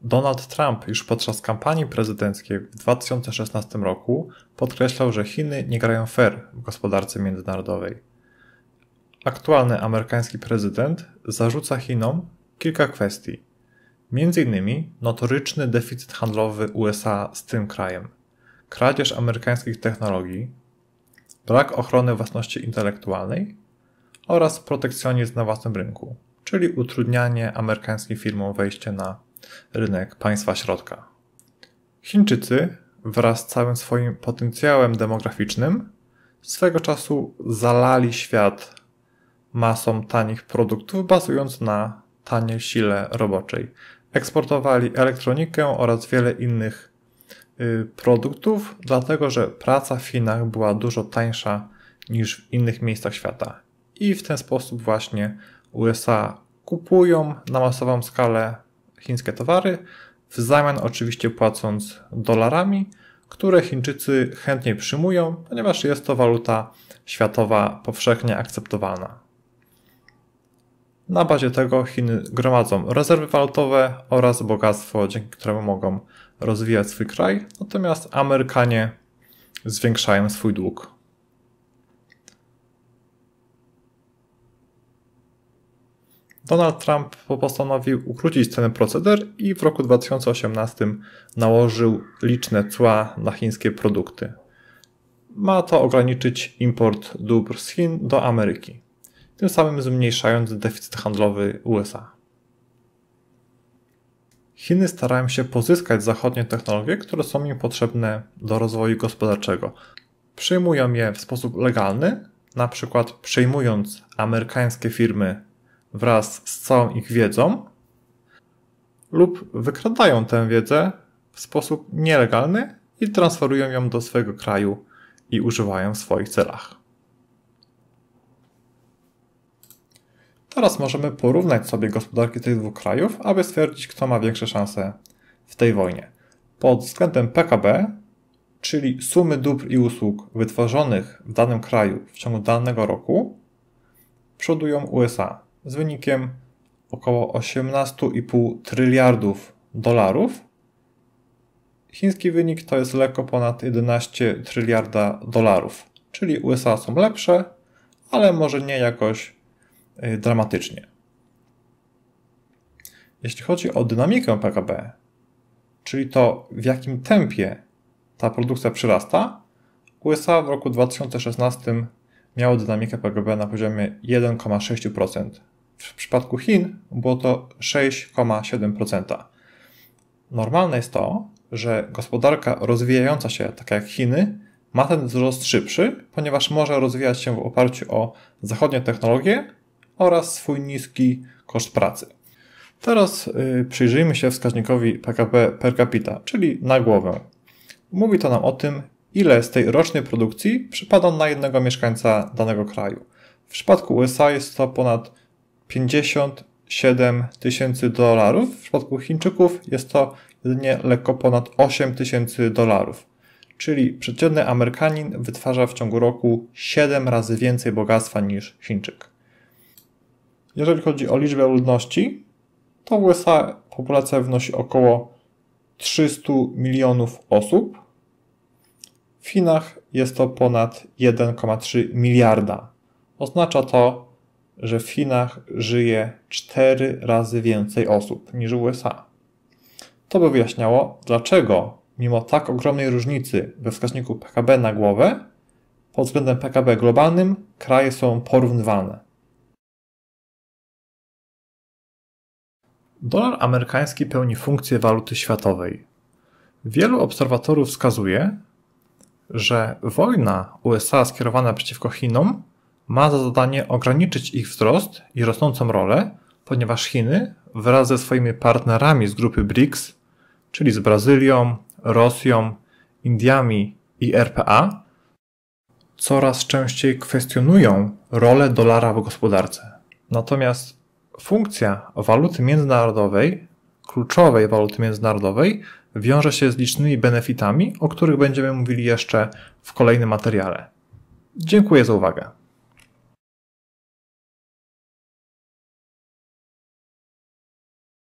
Donald Trump już podczas kampanii prezydenckiej w 2016 roku podkreślał, że Chiny nie grają fair w gospodarce międzynarodowej. Aktualny amerykański prezydent zarzuca Chinom kilka kwestii, m.in. notoryczny deficyt handlowy USA z tym krajem, kradzież amerykańskich technologii, brak ochrony własności intelektualnej oraz protekcjonizm na własnym rynku, czyli utrudnianie amerykańskim firmom wejścia na rynek państwa środka. Chińczycy wraz z całym swoim potencjałem demograficznym swego czasu zalali świat masą tanich produktów bazując na taniej sile roboczej. Eksportowali elektronikę oraz wiele innych y, produktów, dlatego że praca w Chinach była dużo tańsza niż w innych miejscach świata. I w ten sposób właśnie USA kupują na masową skalę chińskie towary, w zamian oczywiście płacąc dolarami, które Chińczycy chętnie przyjmują, ponieważ jest to waluta światowa powszechnie akceptowalna. Na bazie tego Chiny gromadzą rezerwy walutowe oraz bogactwo, dzięki któremu mogą rozwijać swój kraj, natomiast Amerykanie zwiększają swój dług. Donald Trump postanowił ukrócić ten proceder i w roku 2018 nałożył liczne cła na chińskie produkty. Ma to ograniczyć import dóbr z Chin do Ameryki, tym samym zmniejszając deficyt handlowy USA. Chiny starają się pozyskać zachodnie technologie, które są im potrzebne do rozwoju gospodarczego. Przyjmują je w sposób legalny, na przykład przejmując amerykańskie firmy wraz z całą ich wiedzą lub wykradają tę wiedzę w sposób nielegalny i transferują ją do swojego kraju i używają w swoich celach. Teraz możemy porównać sobie gospodarki tych dwóch krajów, aby stwierdzić, kto ma większe szanse w tej wojnie. Pod względem PKB, czyli sumy dóbr i usług wytworzonych w danym kraju w ciągu danego roku, przodują USA z wynikiem około 18,5 tryliardów dolarów. Chiński wynik to jest lekko ponad 11 tryliarda dolarów, czyli USA są lepsze, ale może nie jakoś y, dramatycznie. Jeśli chodzi o dynamikę PKB, czyli to w jakim tempie ta produkcja przyrasta, USA w roku 2016 miało dynamikę PKB na poziomie 1,6%. W przypadku Chin było to 6,7%. Normalne jest to, że gospodarka rozwijająca się, taka jak Chiny, ma ten wzrost szybszy, ponieważ może rozwijać się w oparciu o zachodnie technologie oraz swój niski koszt pracy. Teraz y, przyjrzyjmy się wskaźnikowi PKB per capita, czyli na głowę. Mówi to nam o tym, ile z tej rocznej produkcji przypada na jednego mieszkańca danego kraju. W przypadku USA jest to ponad 57 tysięcy dolarów. W przypadku Chińczyków jest to jedynie lekko ponad 8 tysięcy dolarów. Czyli przeciętny Amerykanin wytwarza w ciągu roku 7 razy więcej bogactwa niż Chińczyk. Jeżeli chodzi o liczbę ludności, to w USA populacja wynosi około 300 milionów osób. W Chinach jest to ponad 1,3 miliarda. Oznacza to, że w Chinach żyje 4 razy więcej osób niż w USA. To by wyjaśniało, dlaczego mimo tak ogromnej różnicy we wskaźniku PKB na głowę, pod względem PKB globalnym kraje są porównywane. Dolar amerykański pełni funkcję waluty światowej. Wielu obserwatorów wskazuje, że wojna USA skierowana przeciwko Chinom ma za zadanie ograniczyć ich wzrost i rosnącą rolę, ponieważ Chiny wraz ze swoimi partnerami z grupy BRICS, czyli z Brazylią, Rosją, Indiami i RPA, coraz częściej kwestionują rolę dolara w gospodarce. Natomiast funkcja waluty międzynarodowej, kluczowej waluty międzynarodowej, wiąże się z licznymi benefitami, o których będziemy mówili jeszcze w kolejnym materiale. Dziękuję za uwagę.